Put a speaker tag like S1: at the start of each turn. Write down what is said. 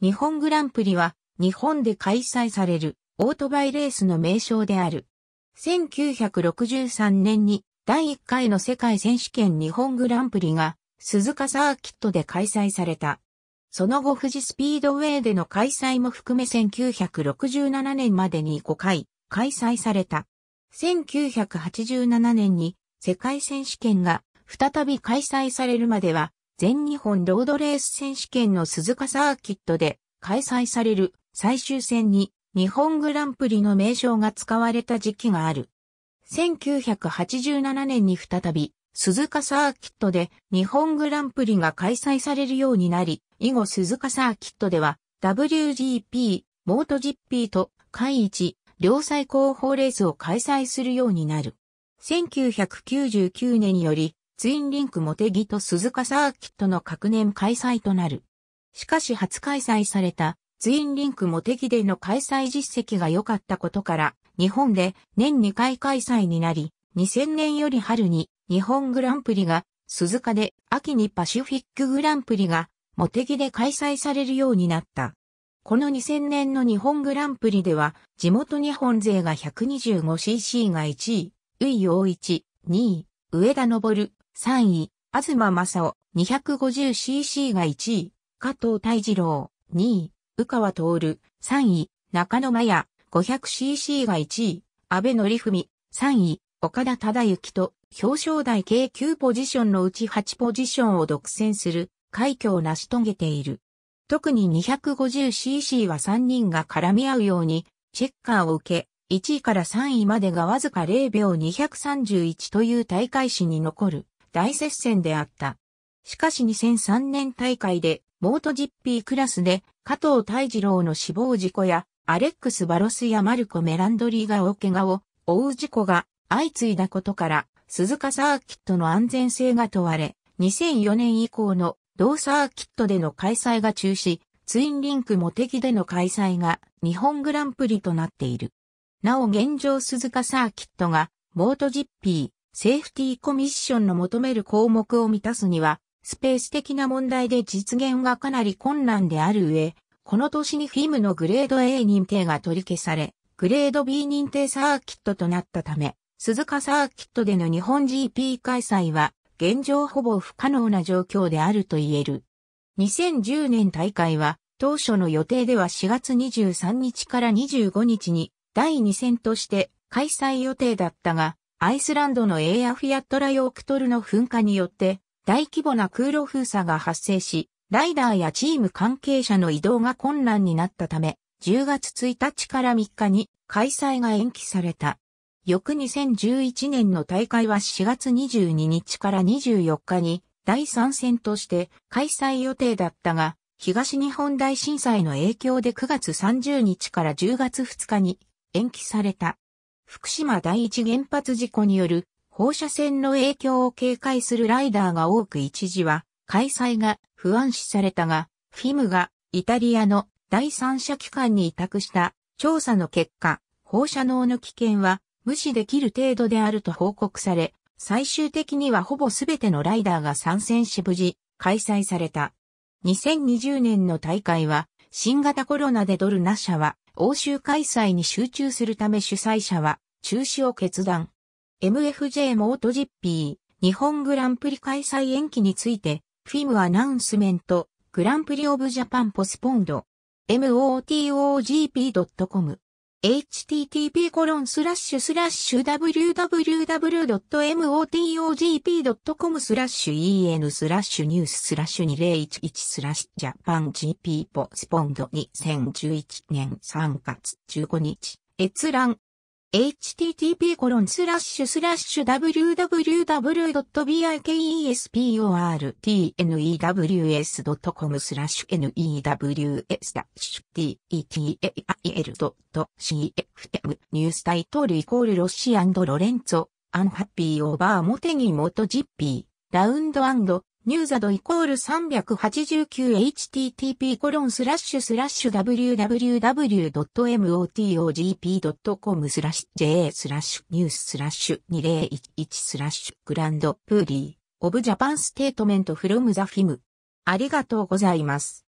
S1: 日本グランプリは日本で開催されるオートバイレースの名称である。1963年に第1回の世界選手権日本グランプリが鈴鹿サーキットで開催された。その後富士スピードウェイでの開催も含め1967年までに5回開催された。1987年に世界選手権が再び開催されるまでは全日本ロードレース選手権の鈴鹿サーキットで開催される最終戦に日本グランプリの名称が使われた時期がある。1987年に再び鈴鹿サーキットで日本グランプリが開催されるようになり、以後鈴鹿サーキットでは WGP、モート GP と海一、両最高峰レースを開催するようになる。1999年よりツインリンクモテギと鈴鹿サーキットの各年開催となる。しかし初開催されたツインリンクモテギでの開催実績が良かったことから、日本で年2回開催になり、2000年より春に日本グランプリが鈴鹿で、秋にパシフィックグランプリがモテギで開催されるようになった。この2000年の日本グランプリでは、地元日本勢が 125cc が1位、ウイ陽一、2位、上田昇、3位、東正夫 250cc が1位、加藤大二郎、2位、宇川徹、3位、中野真也 500cc が1位、安倍則文、3位、岡田忠之と表彰台計9ポジションのうち8ポジションを独占する快挙を成し遂げている。特に 250cc は3人が絡み合うように、チェッカーを受け、1位から3位までがわずか0秒231という大会史に残る。大接戦であった。しかし2003年大会で、モート GP クラスで、加藤泰二郎の死亡事故や、アレックス・バロスやマルコ・メランドリーが大怪我を負う事故が相次いだことから、鈴鹿サーキットの安全性が問われ、2004年以降の同サーキットでの開催が中止、ツインリンクモテキでの開催が日本グランプリとなっている。なお現状鈴鹿サーキットが、モート GP、セーフティーコミッションの求める項目を満たすには、スペース的な問題で実現がかなり困難である上、この年にフィムのグレード A 認定が取り消され、グレード B 認定サーキットとなったため、鈴鹿サーキットでの日本 GP 開催は、現状ほぼ不可能な状況であると言える。2010年大会は、当初の予定では4月23日から25日に第2戦として開催予定だったが、アイスランドのエーアフィアットラヨークトルの噴火によって大規模な空路封鎖が発生し、ライダーやチーム関係者の移動が困難になったため、10月1日から3日に開催が延期された。翌2011年の大会は4月22日から24日に第3戦として開催予定だったが、東日本大震災の影響で9月30日から10月2日に延期された。福島第一原発事故による放射線の影響を警戒するライダーが多く一時は開催が不安視されたが、フィムがイタリアの第三者機関に委託した調査の結果、放射能の危険は無視できる程度であると報告され、最終的にはほぼすべてのライダーが参戦し無事開催された。2020年の大会は新型コロナでドルナ社は欧州開催に集中するため主催者は中止を決断。MFJ モートジッピー日本グランプリ開催延期について、フィムアナウンスメント、グランプリオブジャパンポスポンド、motogp.com http://www.motogp.com スラッシュ en スラッシュニューススラッシュ2011スラッシュジャパン GP ポスポンド2011年3月15日閲覧 http://www.bikesport.news.com スラッシュ news.tetail.cfm ニュースタイトルイコールロッシロレンツォ、アンハッピーオーバーモテギモトジッピー、ラウンドニューザドイコール 389http コロンスラッシュスラッシュ www.motogp.com スラッシュ j スラッシュニューススラッシュ2011スラッシュグランドプーリーオブジャパンステートメントフロムザフィムありがとうございます。